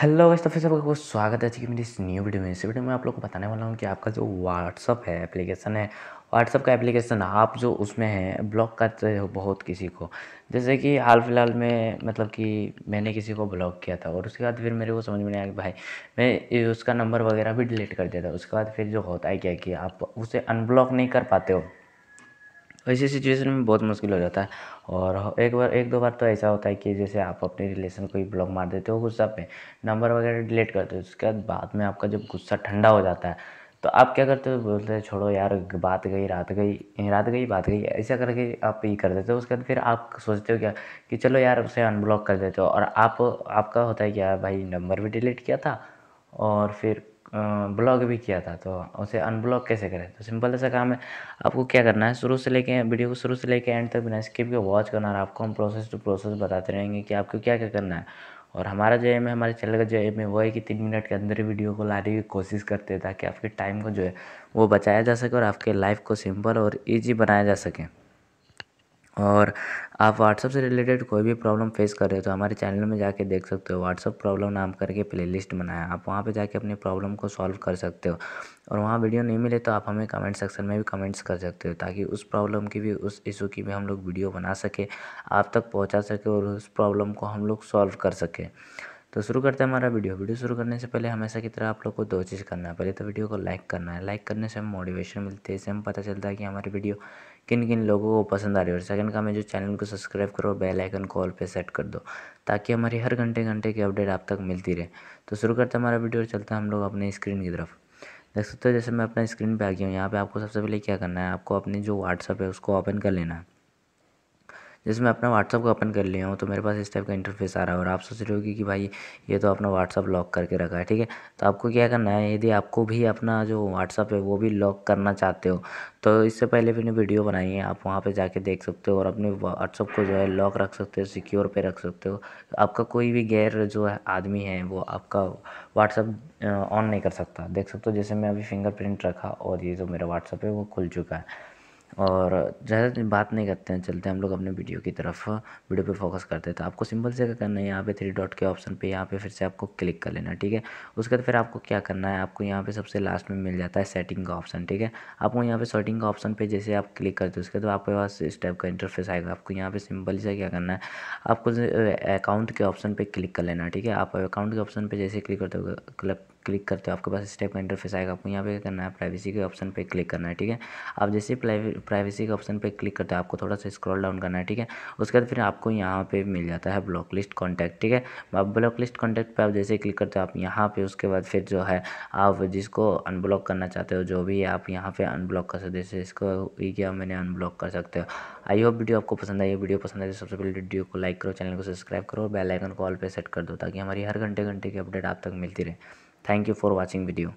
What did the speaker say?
Hello वैसे तो फिर सबको स्वागत है जी मेरी इस न्यू वीडियो में इस वीडियो में आप लोग को बताने वाला हूँ कि आपका जो व्हाट्सअप है एप्लीकेशन है व्हाट्सअप का एप्लीकेशन आप जो उसमें हैं ब्लॉक करते हो बहुत किसी को जैसे कि हाल फिलहाल में मतलब कि मैंने किसी को ब्लॉक किया था और उसके बाद फिर मेरे को समझ में नहीं आया कि भाई मैं उसका नंबर वगैरह भी डिलीट कर दिया था उसके बाद फिर जो होता है क्या कि आप उसे अनब्लॉक नहीं कर पाते हो ऐसी तो सिचुएशन में बहुत मुश्किल हो जाता है और एक बार एक दो बार तो ऐसा होता है कि जैसे आप अपने रिलेशन को ही ब्लॉक मार देते हो गुस्सा पे नंबर वगैरह डिलीट करते हो उसके बाद बाद में आपका जब गुस्सा ठंडा हो जाता है तो आप क्या करते हो बोलते हैं छोड़ो यार बात गई रात गई रात गई बात गई ऐसा करके आप ये कर देते हो उसके बाद फिर आप सोचते हो क्या कि चलो यार उसे अनब्लॉक कर देते हो और आप आपका होता है क्या भाई नंबर भी डिलीट किया था और फिर ब्लॉक भी किया था तो उसे अनब्लॉक कैसे करें तो सिंपल सा काम है आपको क्या करना है शुरू से लेके वीडियो को शुरू से लेके एंड तक बिना स्किप के वॉच करना और आपको हम प्रोसेस टू प्रोसेस बताते रहेंगे कि आपको क्या क्या करना है और हमारा जो एम है हमारे चैनल का जो एम है वो है कि तीन मिनट के अंदर ही वीडियो को लाने की कोशिश करते हैं ताकि आपके टाइम को जो है वो बचाया जा सके और आपके लाइफ को सिंपल और ईजी बनाया जा सके और आप व्हाट्सअप से रिलेटेड कोई भी प्रॉब्लम फेस कर रहे हो तो हमारे चैनल में जाके देख सकते हो व्हाट्सअप प्रॉब्लम नाम करके प्लेलिस्ट बनाया आप वहाँ पे जाके अपनी प्रॉब्लम को सॉल्व कर सकते हो और वहाँ वीडियो नहीं मिले तो आप हमें कमेंट सेक्शन में भी कमेंट्स कर सकते हो ताकि उस प्रॉब्लम की भी उस इशू की भी हम लोग वीडियो बना सके आप तक पहुँचा सके और उस प्रॉब्लम को हम लोग सॉल्व कर सके तो शुरू करते हैं हमारा वीडियो वीडियो शुरू करने से पहले हमेशा की तरह आप लोग को दो चीज़ करना है पहले तो वीडियो को लाइक करना है लाइक करने से हमें मोटिवेशन मिलती है इससे हमें पता चलता है कि हमारी वीडियो किन किन लोगों को पसंद आ रही है और सेकंड काम है जो चैनल को सब्सक्राइब करो बेल आइकन कॉल पे सेट कर दो ताकि हमारी हर घंटे घंटे की अपडेट आप तक मिलती रहे तो शुरू करते हमारा वीडियो और चलते हैं हम लोग अपने स्क्रीन की तरफ देख सकते हो जैसे मैं अपना स्क्रीन पे आ गया हूँ यहाँ पे आपको सबसे पहले क्या करना है आपको अपनी जो व्हाट्सअप है उसको ओपन कर लेना है जैसे मैं अपना व्हाट्सअप को ओपन कर लिया हूँ तो मेरे पास इस टाइप का इंटरफेस आ रहा है और आप सोच रहे होगी कि भाई ये तो अपना व्हाट्सअप लॉक करके रखा है ठीक है तो आपको क्या करना है यदि आपको भी अपना जो व्हाट्सअप है वो भी लॉक करना चाहते हो तो इससे पहले मैंने वीडियो बनाई है आप वहाँ पर जाके देख सकते हो और अपने व्हाट्सअप को जो है लॉक रख सकते हो सिक्योर पर रख सकते हो आपका कोई भी गैर जो है आदमी है वो आपका व्हाट्सअप ऑन नहीं कर सकता देख सकते हो जैसे मैं अभी फिंगरप्रिंट रखा और ये जो मेरा व्हाट्सअप है वो खुल चुका है और ज़्यादा बात नहीं करते हैं चलते हैं हम लोग अपने वीडियो की तरफ वीडियो पे फोकस करते हैं तो आपको सिंपल से क्या करना है यहाँ पे थ्री डॉट के ऑप्शन पे यहाँ पे फिर से आपको क्लिक कर लेना ठीक है उसके बाद फिर आपको क्या करना है आपको यहाँ पे सबसे लास्ट में मिल जाता है सेटिंग का ऑप्शन ठीक है आपको यहाँ पे सेटिंग का ऑप्शन पर जैसे आप क्लिक करते हो उसके बाद आपके पास इस टाइप का इंटरफेस आएगा आपको यहाँ पर सिंपल से क्या करना है आपको अकाउंट के ऑप्शन पर क्लिक कर लेना ठीक है आप अकाउंट के ऑप्शन पर जैसे क्लिक करते हो क्लिक क्लिक करते हो आपके पास स्टेप टाइप का इंटरफेस आएगा आपको यहाँ पे क्या करना है प्राइवेसी के ऑप्शन पे क्लिक करना है ठीक है आप जैसे प्राइवेसी के ऑप्शन पे क्लिक करते हो आपको थोड़ा सा स्क्रॉल डाउन करना है ठीक है उसके बाद फिर आपको यहाँ पे मिल जाता है ब्लॉक लिस्ट कॉन्टैक्ट ठीक है आप ब्लॉक लिस्ट कॉन्टैक्ट पर आप जैसे क्लिक करते हो आप यहाँ पर उसके बाद फिर जो है आप जिसको अनब्लॉक करना चाहते हो जो भी आप यहाँ पर अनब्लॉक कर सकते हो जैसे इसको ही क्या मैंने अनब्लॉक कर सकते हो आई होप वीडियो आपको पसंद आई वीडियो पसंद आई तो सबसे पहले वीडियो को लाइक करो चैनल को सब्सक्राइब करो बेल आइकन को ऑल पे सेट कर दो ताकि हमारी हर घंटे घंटे की अपडेट आप तक मिलती रहे Thank you for watching video.